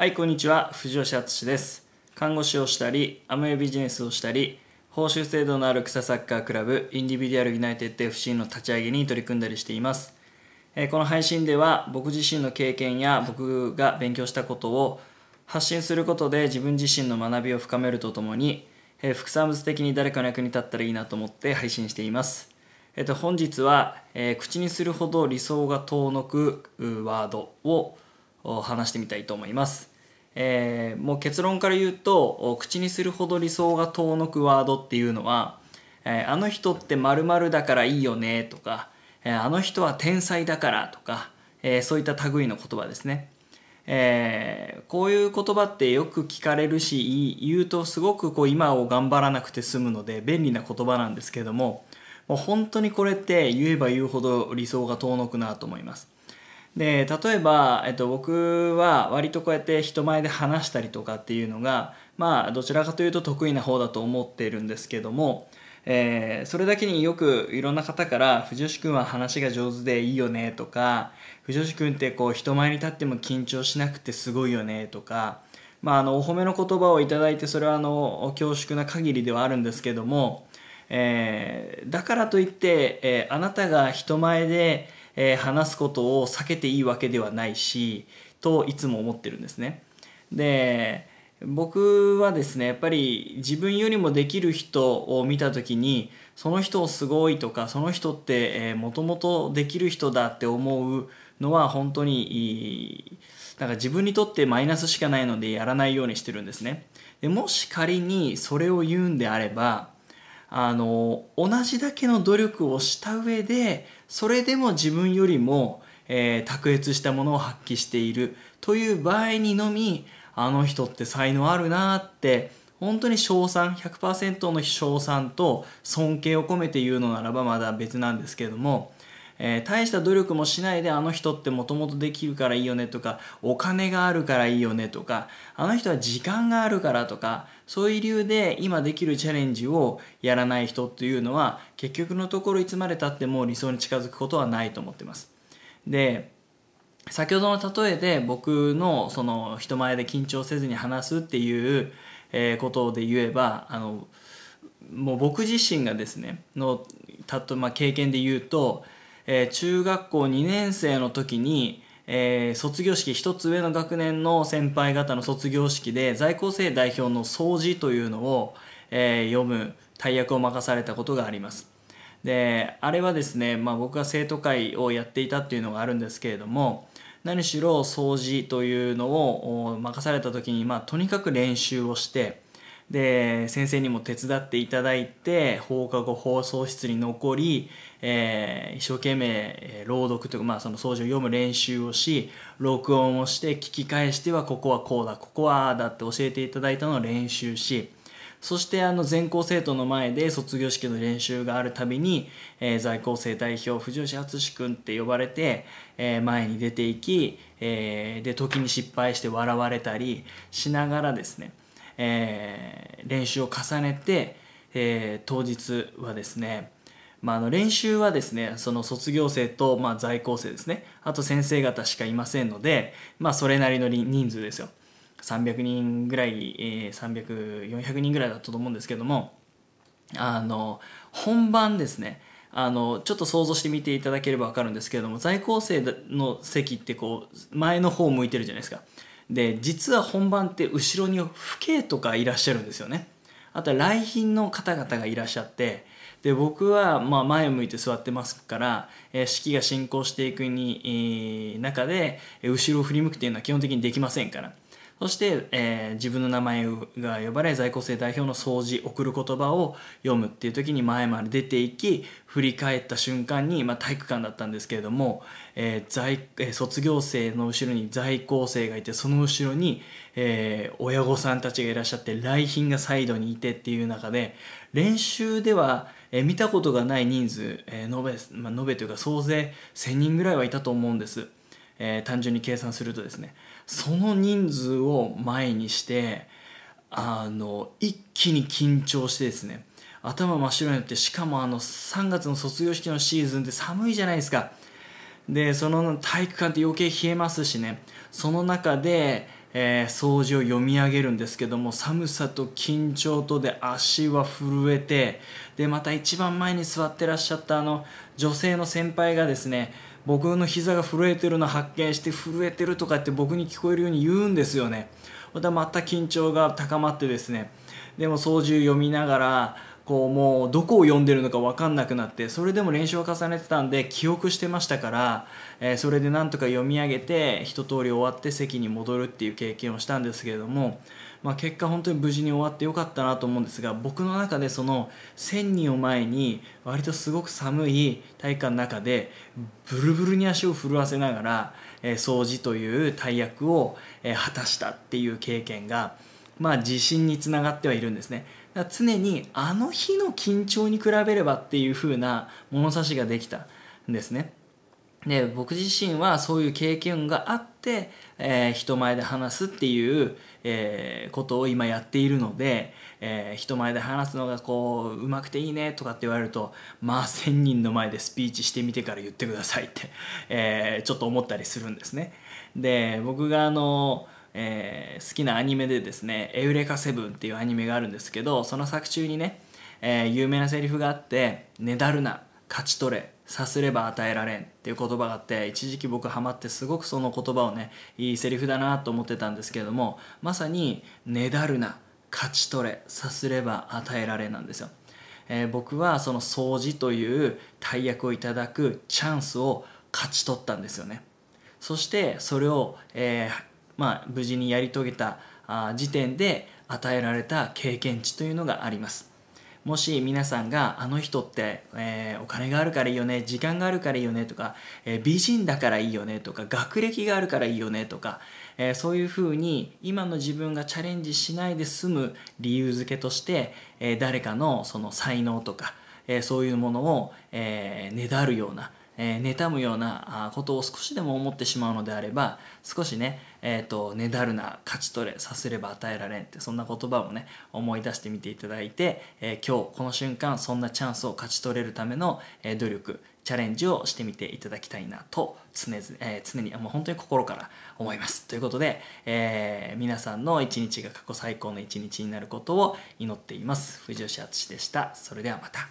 はい、こんにちは。藤吉敦です。看護師をしたり、アムウェイビジネスをしたり、報酬制度のある草サッカークラブ、インディビデュアルユナイテッド FC の立ち上げに取り組んだりしています。えこの配信では、僕自身の経験や僕が勉強したことを発信することで自分自身の学びを深めるとともに、え副産物的に誰かの役に立ったらいいなと思って配信しています。えっ、と、本日は、え口にするほど理想が遠のくワードを話してみたいと思います。えー、もう結論から言うと口にするほど理想が遠のくワードっていうのは、えー、あの人って〇〇だからいいよねとか、えー、あの人は天才だからとか、えそういった類の言葉ですね、えこういう言葉ってよく聞かれるし言うとすごくこう今を頑張らなくて済むので便利な言葉なんですけどももう本当にこれって言えば言うほど理想が遠のくなと思います。で例えば、えっと、僕は割とこうやって人前で話したりとかっていうのがまあどちらかというと得意な方だと思っているんですけども、えー、それだけによくいろんな方から「藤吉君は話が上手でいいよね」とか「藤吉君ってこう人前に立っても緊張しなくてすごいよね」とか、まあ、あのお褒めの言葉をいただいてそれはあの恐縮な限りではあるんですけども、えー、だからといって、えー、あなたが人前でえー、話すことを避けていいわけではないしといつも思ってるんですね。で僕はですねやっぱり自分よりもできる人を見た時にその人すごいとかその人ってもともとできる人だって思うのは本当にいいなんか自分にとってマイナスしかないのでやらないようにしてるんですね。でもし仮にそれを言うんであればあの同じだけの努力をした上でそれでも自分よりも、えー、卓越したものを発揮しているという場合にのみあの人って才能あるなって本当に賞賛100%の賞賛と尊敬を込めて言うのならばまだ別なんですけれどもえー、大した努力もしないであの人ってもともとできるからいいよねとか、お金があるからいいよねとか、あの人は時間があるからとか、そういう理由で今できるチャレンジをやらない人っていうのは、結局のところいつまでたっても理想に近づくことはないと思ってます。で、先ほどの例えで僕のその人前で緊張せずに話すっていうことで言えばあのもう僕自身がですねのたと、まあ、経験で言うとえー、中学校2年生の時に、えー、卒業式一つ上の学年の先輩方の卒業式で在校生代表の掃除というのを、えー、読む大役を任されたことがあります。であれはですね、まあ、僕が生徒会をやっていたっていうのがあるんですけれども何しろ掃除というのを任された時に、まあ、とにかく練習をしてで先生にも手伝っていただいて放課後放送室に残り、えー、一生懸命朗読というか、まあ、その掃除を読む練習をし録音をして聞き返してはここはこうだここはだって教えていただいたのを練習しそしてあの全校生徒の前で卒業式の練習があるたびに、えー、在校生代表藤吉敦君って呼ばれて、えー、前に出ていき、えー、で時に失敗して笑われたりしながらですねえー、練習を重ねて、えー、当日はですね、まあ、あの練習はですねその卒業生と、まあ、在校生ですねあと先生方しかいませんので、まあ、それなりの人数ですよ300人ぐらい、えー、300400人ぐらいだったと思うんですけどもあの本番ですねあのちょっと想像してみていただければ分かるんですけれども在校生の席ってこう前の方向いてるじゃないですかで実は本番って後ろに父兄とかいらっしゃるんですよねあとは来賓の方々がいらっしゃってで僕はま前を向いて座ってますから、えー、式が進行していくに、えー、中で後ろを振り向くというのは基本的にできませんから。そして、えー、自分の名前が呼ばれ在校生代表の掃除送る言葉を読むっていう時に前まで出ていき振り返った瞬間に、まあ、体育館だったんですけれども、えー在えー、卒業生の後ろに在校生がいてその後ろに、えー、親御さんたちがいらっしゃって来賓がサイドにいてっていう中で練習では、えー、見たことがない人数、えー、延べ、まあ、延べというか総勢1000人ぐらいはいたと思うんです。えー、単純に計算するとですねその人数を前にしてあの一気に緊張してですね頭真っ白になってしかもあの3月の卒業式のシーズンって寒いじゃないですかでその体育館って余計冷えますしねその中で、えー、掃除を読み上げるんですけども寒さと緊張とで足は震えてでまた一番前に座ってらっしゃったあの女性の先輩がですね僕の膝が震えてるの発見して震えてるとかって僕に聞こえるように言うんですよねまたまた緊張が高まってですねでも操縦読みながらこうもうどこを読んでるのか分かんなくなってそれでも練習を重ねてたんで記憶してましたから、えー、それでなんとか読み上げて一通り終わって席に戻るっていう経験をしたんですけれども、まあ、結果本当に無事に終わってよかったなと思うんですが僕の中でその1000人を前に割とすごく寒い体育館の中でブルブルに足を震わせながら、えー、掃除という大役を、えー、果たしたっていう経験が、まあ、自信につながってはいるんですね。常にあの日の緊張に比べればっていう風な物差しができたんですね。で僕自身はそういう経験があって、えー、人前で話すっていう、えー、ことを今やっているので、えー、人前で話すのがこう上まくていいねとかって言われるとまあ1,000人の前でスピーチしてみてから言ってくださいって、えちょっと思ったりするんですね。で僕があのーえー、好きなアニメでですね「エウレカセブン」っていうアニメがあるんですけどその作中にね、えー、有名なセリフがあって「ねだるな勝ち取れさすれば与えられん」っていう言葉があって一時期僕ハマってすごくその言葉をねいいセリフだなと思ってたんですけれどもまさに「ねだるな勝ち取れさすれば与えられ」なんですよ。えー、僕はその掃除という大役をいただくチャンスを勝ち取ったんですよね。そしてそれを、えー、まあ、無事にやり遂げた時点で与えられた経験値というのがあります。もし皆さんがあの人って、えー、お金があるからいいよね時間があるからいいよねとか、えー、美人だからいいよねとか学歴があるからいいよねとか、えー、そういうふうに今の自分がチャレンジしないで済む理由付けとして、え誰かのその才能とか、えそういうものを、えー、ねだるようなえー、妬むようなことを少しでも思ってしまうのであれば少しね、えーと、ねだるな勝ち取れさすれば与えられんってそんな言葉もね思い出してみていただいて、えー、今日この瞬間そんなチャンスを勝ち取れるための、え努力チャレンジをしてみていただきたいなと常,、えー、常にもう本当に心から思います。ということで、えー、皆さんの一日が過去最高の一日になることを祈っています。藤吉淳でした。それではまた。